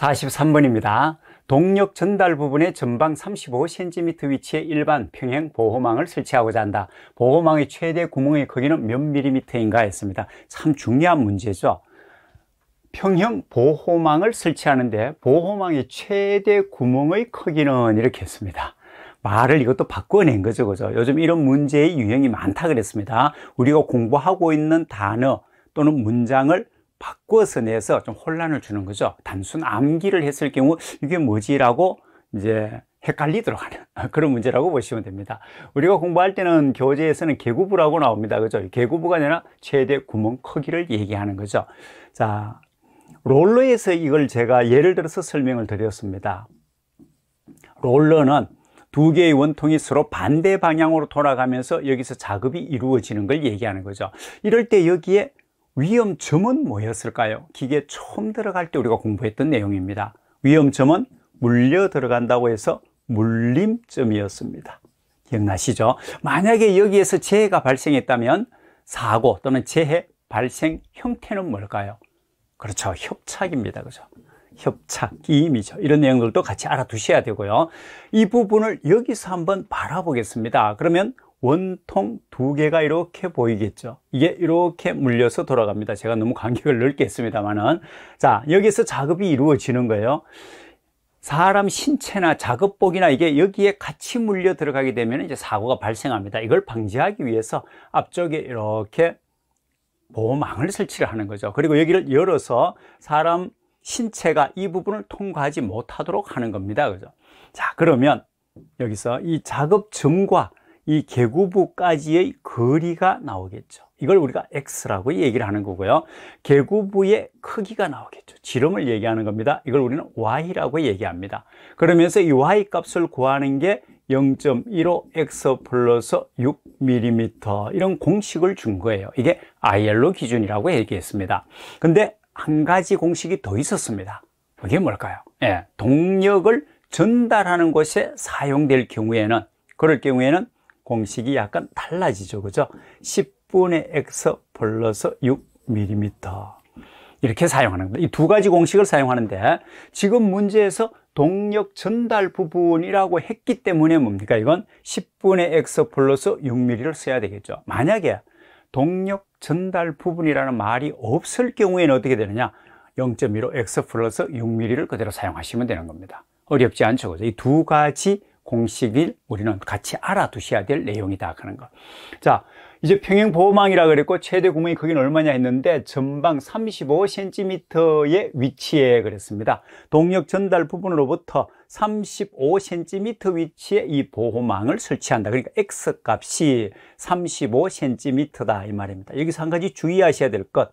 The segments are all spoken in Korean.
43번입니다. 동력 전달 부분에 전방 35cm 위치에 일반 평행 보호망을 설치하고자 한다. 보호망의 최대 구멍의 크기는 몇 밀리미터인가 했습니다. 참 중요한 문제죠. 평형 보호망을 설치하는데 보호망의 최대 구멍의 크기는 이렇게 했습니다. 말을 이것도 바꿔낸 거죠. 그죠? 요즘 이런 문제의 유형이 많다 그랬습니다. 우리가 공부하고 있는 단어 또는 문장을 바꿔서 내서 좀 혼란을 주는 거죠. 단순 암기를 했을 경우 이게 뭐지라고 이제 헷갈리도록 하는 그런 문제라고 보시면 됩니다. 우리가 공부할 때는 교재에서는 개구부라고 나옵니다. 그죠? 개구부가 아니라 최대 구멍 크기를 얘기하는 거죠. 자, 롤러에서 이걸 제가 예를 들어서 설명을 드렸습니다. 롤러는 두 개의 원통이 서로 반대 방향으로 돌아가면서 여기서 작업이 이루어지는 걸 얘기하는 거죠. 이럴 때 여기에 위험점은 뭐였을까요? 기계 처음 들어갈 때 우리가 공부했던 내용입니다. 위험점은 물려 들어간다고 해서 물림점이었습니다. 기억나시죠? 만약에 여기에서 재해가 발생했다면 사고 또는 재해 발생 형태는 뭘까요? 그렇죠. 협착입니다. 그죠? 협착, 이임이죠. 이런 내용들도 같이 알아두셔야 되고요. 이 부분을 여기서 한번 바라보겠습니다. 그러면 원통 두 개가 이렇게 보이겠죠 이게 이렇게 물려서 돌아갑니다 제가 너무 간격을 넓게 했습니다만은 자 여기서 작업이 이루어지는 거예요 사람 신체나 작업복이나 이게 여기에 같이 물려 들어가게 되면 이제 사고가 발생합니다 이걸 방지하기 위해서 앞쪽에 이렇게 보호망을 설치를 하는 거죠 그리고 여기를 열어서 사람 신체가 이 부분을 통과하지 못하도록 하는 겁니다 그죠 자 그러면 여기서 이 작업점과 이 개구부까지의 거리가 나오겠죠 이걸 우리가 x라고 얘기를 하는 거고요 개구부의 크기가 나오겠죠 지름을 얘기하는 겁니다 이걸 우리는 y라고 얘기합니다 그러면서 이 y 값을 구하는 게 0.15x 플러스 6mm 이런 공식을 준 거예요 이게 ILO 기준이라고 얘기했습니다 근데 한 가지 공식이 더 있었습니다 그게 뭘까요? 예, 동력을 전달하는 곳에 사용될 경우에는 그럴 경우에는 공식이 약간 달라지죠. 그죠? 10분의 X서 벌러스 6mm. 이렇게 사용하는 겁니다. 이 두 가지 공식을 사용하는데 지금 문제에서 동력 전달 부분이라고 했기 때문에 뭡니까? 이건 10분의 X서 플러스 6mm를 써야 되겠죠. 만약에 동력 전달 부분이라는 말이 없을 경우에는 어떻게 되느냐? 0.15 X 플러스 6mm를 그대로 사용하시면 되는 겁니다. 어렵지 않죠. 그죠? 이 두 가지 공식을 우리는 같이 알아두셔야 될 내용이다 그런 거. 자, 이제 평행 보호망이라 그랬고 최대 구멍이 크기 얼마냐 했는데 전방 35cm의 위치에 그랬습니다. 동력 전달 부분으로부터 35cm 위치에 이 보호망을 설치한다. 그러니까 x 값이 35cm다 이 말입니다. 여기서 한 가지 주의하셔야 될 것.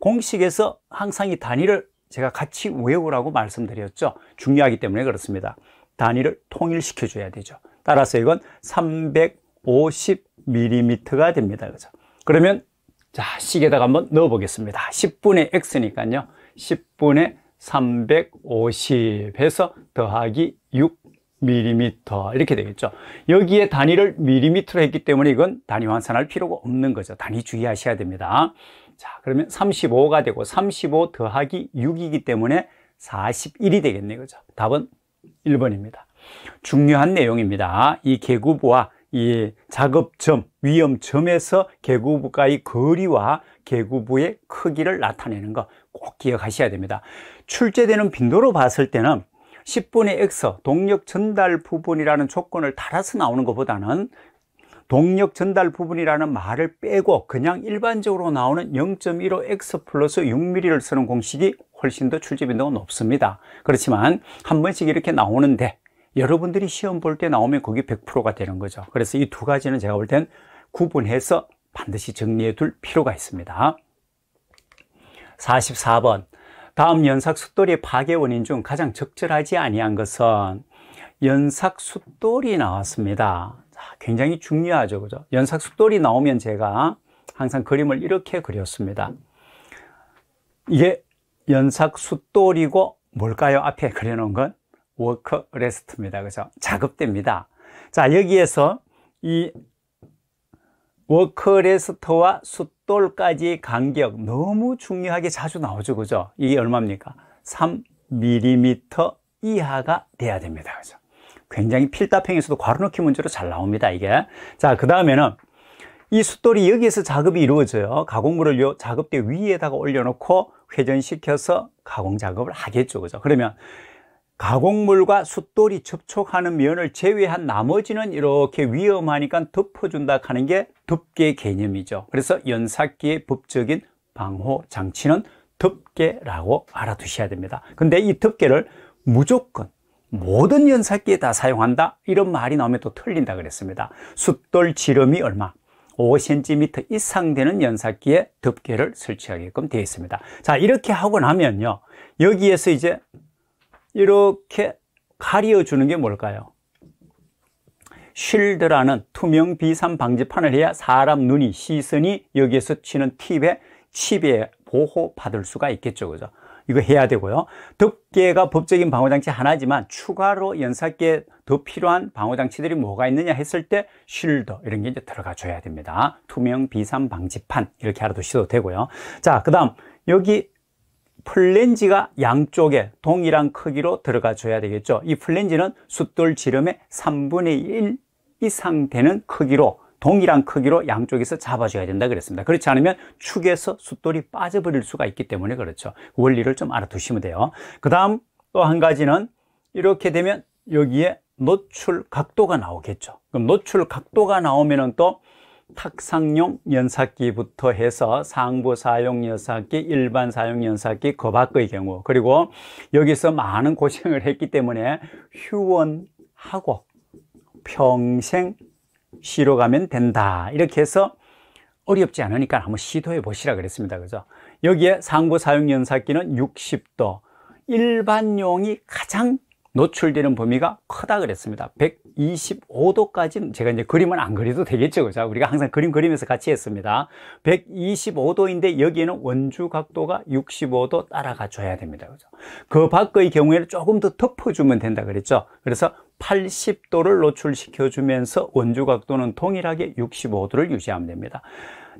공식에서 항상 이 단위를 제가 같이 외우라고 말씀드렸죠. 중요하기 때문에 그렇습니다. 단위를 통일시켜 줘야 되죠. 따라서 이건 350mm가 됩니다. 그죠? 그러면 자, 시계에다가 한번 넣어 보겠습니다. 10분의 x니까요. 10분의 350 해서 더하기 6mm 이렇게 되겠죠. 여기에 단위를 mm로 했기 때문에 이건 단위 환산할 필요가 없는 거죠. 단위 주의하셔야 됩니다. 자, 그러면 35가 되고 35 더하기 6이기 때문에 41이 되겠네요. 그죠? 답은 1번입니다. 중요한 내용입니다. 이개구부와이 작업점, 위험점에서 개구부가의 거리와 개구부의 크기를 나타내는 거 꼭 기억하셔야 됩니다. 출제되는 빈도로 봤을 때는 10분의 x 동력 전달 부분이라는 조건을 달아서 나오는 것보다는 동력 전달 부분이라는 말을 빼고 그냥 일반적으로 나오는 0.15x 플러스 6mm를 쓰는 공식이 훨씬 더 출제 빈도가 높습니다. 그렇지만 한 번씩 이렇게 나오는데 여러분들이 시험 볼 때 나오면 거기 100%가 되는 거죠. 그래서 이 두 가지는 제가 볼 땐 구분해서 반드시 정리해 둘 필요가 있습니다. 44번 다음 연삭 숫돌이 파괴 원인 중 가장 적절하지 아니한 것은 연삭 숫돌이 나왔습니다. 굉장히 중요하죠. 그죠? 연삭 숫돌이 나오면 제가 항상 그림을 이렇게 그렸습니다. 이게 연삭 숫돌이고 뭘까요? 앞에 그려놓은 건 워크 레스트입니다. 그죠? 작업대입니다. 자, 여기에서 이 워크 레스트와 숫돌까지 간격 너무 중요하게 자주 나오죠. 그죠? 이게 얼마입니까? 3mm 이하가 돼야 됩니다. 그죠? 굉장히 필답형에서도 괄호넣기 문제로 잘 나옵니다. 이게. 자, 그 다음에는 이 숫돌이 여기에서 작업이 이루어져요. 가공물을 요 작업대 위에다가 올려놓고 회전시켜서 가공 작업을 하겠죠. 그죠? 그러면 가공물과 숫돌이 접촉하는 면을 제외한 나머지는 이렇게 위험하니까 덮어준다 하는 게 덮개 개념이죠. 그래서 연삭기의 법적인 방호 장치는 덮개라고 알아두셔야 됩니다. 근데 이 덮개를 무조건 모든 연삭기에 다 사용한다 이런 말이 나오면 또 틀린다 그랬습니다. 숫돌 지름이 얼마? 5cm 이상 되는 연삭기에 덮개를 설치하게끔 되어 있습니다 자 이렇게 하고 나면요 여기에서 이제 이렇게 가려 주는 게 뭘까요 쉴드라는 투명 비산 방지판을 해야 사람 눈이 시선이 여기에서 치는 팁에 칩에 보호받을 수가 있겠죠 그죠 이거 해야 되고요 덮개가 법적인 방어장치 하나지만 추가로 연사기에 더 필요한 방어장치들이 뭐가 있느냐 했을 때 쉴더 이런 게 이제 들어가 줘야 됩니다 투명 비산 방지판 이렇게 알아두셔도 되고요 자그 다음 여기 플랜지가 양쪽에 동일한 크기로 들어가 줘야 되겠죠 이 플랜지는 숫돌 지름의 3분의 1 이상 되는 크기로 동일한 크기로 양쪽에서 잡아줘야 된다 그랬습니다 그렇지 않으면 축에서 숫돌이 빠져버릴 수가 있기 때문에 그렇죠 원리를 좀 알아두시면 돼요 그 다음 또 한 가지는 이렇게 되면 여기에 노출 각도가 나오겠죠 그럼 노출 각도가 나오면 은또 탁상용 연삭기부터 해서 상부 사용 연삭기, 일반 사용 연삭기 그 밖의 경우 그리고 여기서 많은 고생을 했기 때문에 휴원하고 평생 쉬러 가면 된다 이렇게 해서 어렵지 않으니까 한번 시도해 보시라 그랬습니다 그죠 여기에 상부 사용 연사기는 60도 일반용이 가장 노출되는 범위가 크다 그랬습니다 125도까지는 제가 이제 그림은 안 그려도 되겠죠 그죠 우리가 항상 그림 그리면서 같이 했습니다 125도인데 여기에는 원주 각도가 65도 따라가 줘야 됩니다 그죠 그 밖의 경우에는 조금 더 덮어주면 된다 그랬죠 그래서 80도를 노출시켜 주면서 원주 각도는 동일하게 65도를 유지하면 됩니다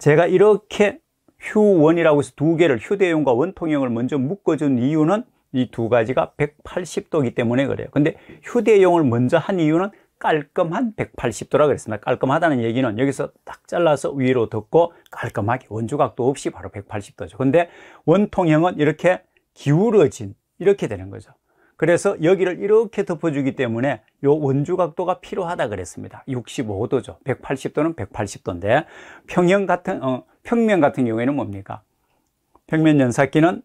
제가 이렇게 휴원이라고 해서 두 개를 휴대용과 원통형을 먼저 묶어준 이유는 이두 가지가 180도이기 때문에 그래요 근데 휴대용을 먼저 한 이유는 깔끔한 180도라 그랬습니다 깔끔하다는 얘기는 여기서 딱 잘라서 위로 듣고 깔끔하게 원주각도 없이 바로 180도죠 근데 원통형은 이렇게 기울어진 이렇게 되는 거죠 그래서 여기를 이렇게 덮어주기 때문에 요 원주각도가 필요하다 그랬습니다 65도죠 180도는 180도인데 평형 같은 어, 평면 같은 경우에는 뭡니까 평면 연삭기는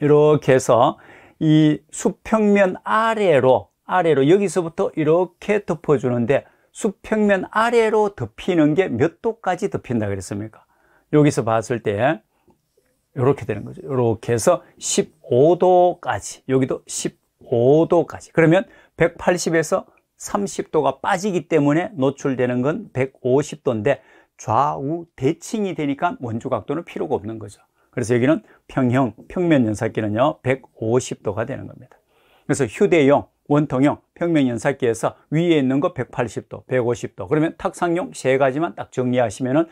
이렇게 해서 이 수평면 아래로 아래로 여기서부터 이렇게 덮어주는데 수평면 아래로 덮이는 게 몇 도까지 덮인다 그랬습니까? 여기서 봤을 때 이렇게 되는 거죠. 이렇게 해서 15도까지 여기도 15도까지 그러면 180에서 30도가 빠지기 때문에 노출되는 건 150도인데 좌우 대칭이 되니까 원주 각도는 필요가 없는 거죠. 그래서 여기는 평형, 평면 연산기는요, 150도가 되는 겁니다. 그래서 휴대용, 원통형, 평면 연산기에서 위에 있는 거 180도, 150도. 그러면 탁상용 세 가지만 딱 정리하시면은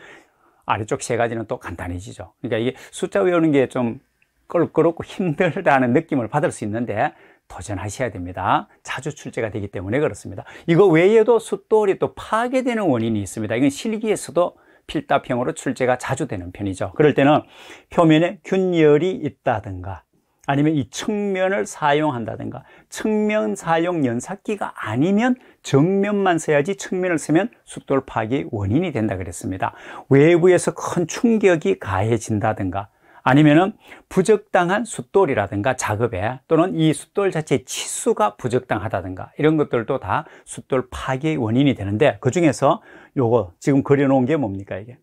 아래쪽 세 가지는 또 간단해지죠. 그러니까 이게 숫자 외우는 게 좀 껄끄럽고 힘들다는 느낌을 받을 수 있는데 도전하셔야 됩니다. 자주 출제가 되기 때문에 그렇습니다. 이거 외에도 숫돌이 또 파괴되는 원인이 있습니다. 이건 실기에서도 필답형으로 출제가 자주 되는 편이죠 그럴 때는 표면에 균열이 있다든가 아니면 이 측면을 사용한다든가 측면 사용 연삭기가 아니면 정면만 써야지 측면을 쓰면 숫돌 파기 원인이 된다 그랬습니다 외부에서 큰 충격이 가해진다든가 아니면은 부적당한 숫돌이라든가 작업에 또는 이 숫돌 자체의 치수가 부적당하다든가 이런 것들도 다 숫돌 파괴의 원인이 되는데 그 중에서 요거 지금 그려놓은 게 뭡니까 이게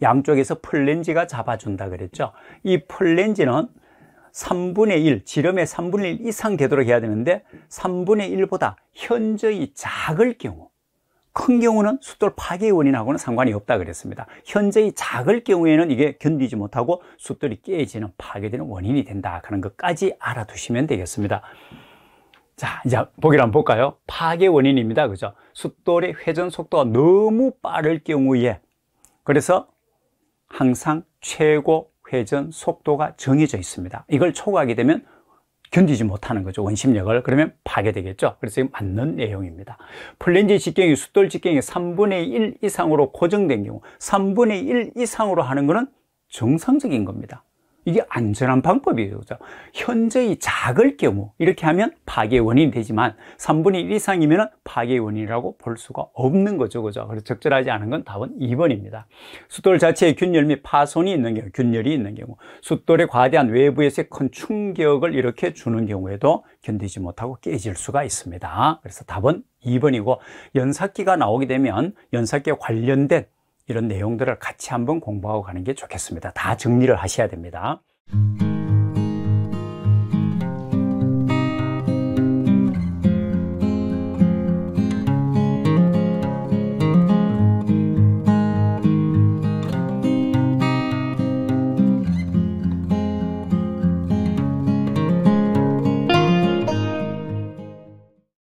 양쪽에서 플랜지가 잡아준다 그랬죠 이 플랜지는 3분의 1, 지름의 3분의 1 이상 되도록 해야 되는데 3분의 1보다 현저히 작을 경우 큰 경우는 숫돌 파괴 원인하고는 상관이 없다 그랬습니다 현저히 작을 경우에는 이게 견디지 못하고 숫돌이 깨지는 파괴되는 원인이 된다 하는 것까지 알아두시면 되겠습니다 자, 이제 보기를 한번 볼까요? 파괴 원인입니다. 그죠? 숫돌의 회전 속도가 너무 빠를 경우에 그래서 항상 최고 회전 속도가 정해져 있습니다. 이걸 초과하게 되면 견디지 못하는 거죠. 원심력을. 그러면 파괴되겠죠. 그래서 이 맞는 내용입니다. 플랜지 직경이 숫돌 직경이 3분의 1 이상으로 고정된 경우 3분의 1 이상으로 하는 것은 정상적인 겁니다. 이게 안전한 방법이에요. 그 현재의 작을 경우 이렇게 하면 파괴 원인이 되지만 3분의 1 이상이면 파괴 원인이라고 볼 수가 없는 거죠. 그죠? 그래서 적절하지 않은 건 답은 2번입니다. 숫돌 자체에 균열 및 파손이 있는 경우, 균열이 있는 경우, 숫돌에 과대한 외부에서의 큰 충격을 이렇게 주는 경우에도 견디지 못하고 깨질 수가 있습니다. 그래서 답은 2번이고 연삭기가 나오게 되면 연삭기에 관련된 이런 내용들을 같이 한번 공부하고 가는 게 좋겠습니다. 다 정리를 하셔야 됩니다.